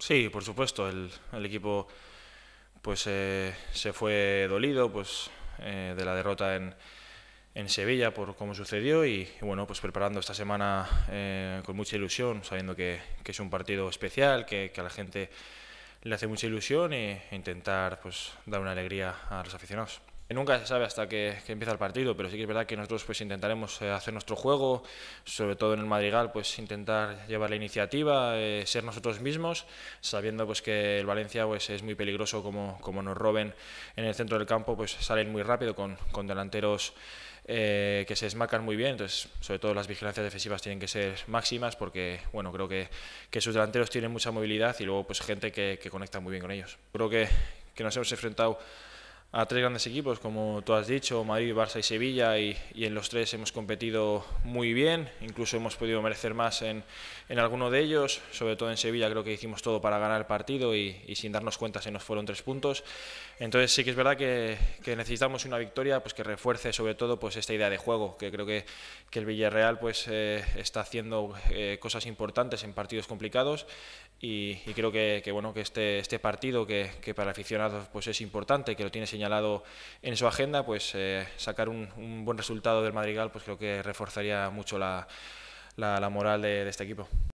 Sí, por supuesto, el, equipo pues eh, se fue dolido pues eh, de la derrota en, en, Sevilla por cómo sucedió y, bueno pues preparando esta semana eh, con mucha ilusión sabiendo que, es un partido especial que, a la gente le hace mucha ilusión e intentar pues dar una alegría a los aficionados. Eh, nunca se sabe hasta que, empieza el partido, pero sí que es verdad que nosotros pues intentaremos eh, hacer nuestro juego, sobre todo en el Madrigal, pues intentar llevar la iniciativa, eh, ser nosotros mismos, sabiendo pues que el Valencia pues es muy peligroso como, como nos roben en el centro del campo, pues salen muy rápido con, delanteros que se desmarcan muy bien, entonces sobre todo las vigilancias defensivas tienen que ser máximas porque bueno creo que, sus delanteros tienen mucha movilidad y luego pues gente que, conecta muy bien con ellos. Creo que, que nos hemos enfrentado a tres grandes equipos, como tú has dicho, Madrid, Barça y Sevilla, y, y, en los tres hemos competido muy bien, incluso hemos podido merecer más en, en alguno de ellos, sobre todo en Sevilla creo que hicimos todo para ganar el partido y, sin darnos cuenta se nos fueron tres puntos. Entonces sí que es verdad que, necesitamos una victoria pues, que refuerce sobre todo pues, esta idea de juego, que creo que, que el Villarreal pues, eh, está haciendo eh, cosas importantes en partidos complicados y, y creo que, que, bueno, que este, este partido que, para aficionados pues, es importante, que lo tienes señalado en su agenda, pues eh, sacar un, buen resultado del Madrigal, pues creo que reforzaría mucho la, la, moral de este equipo.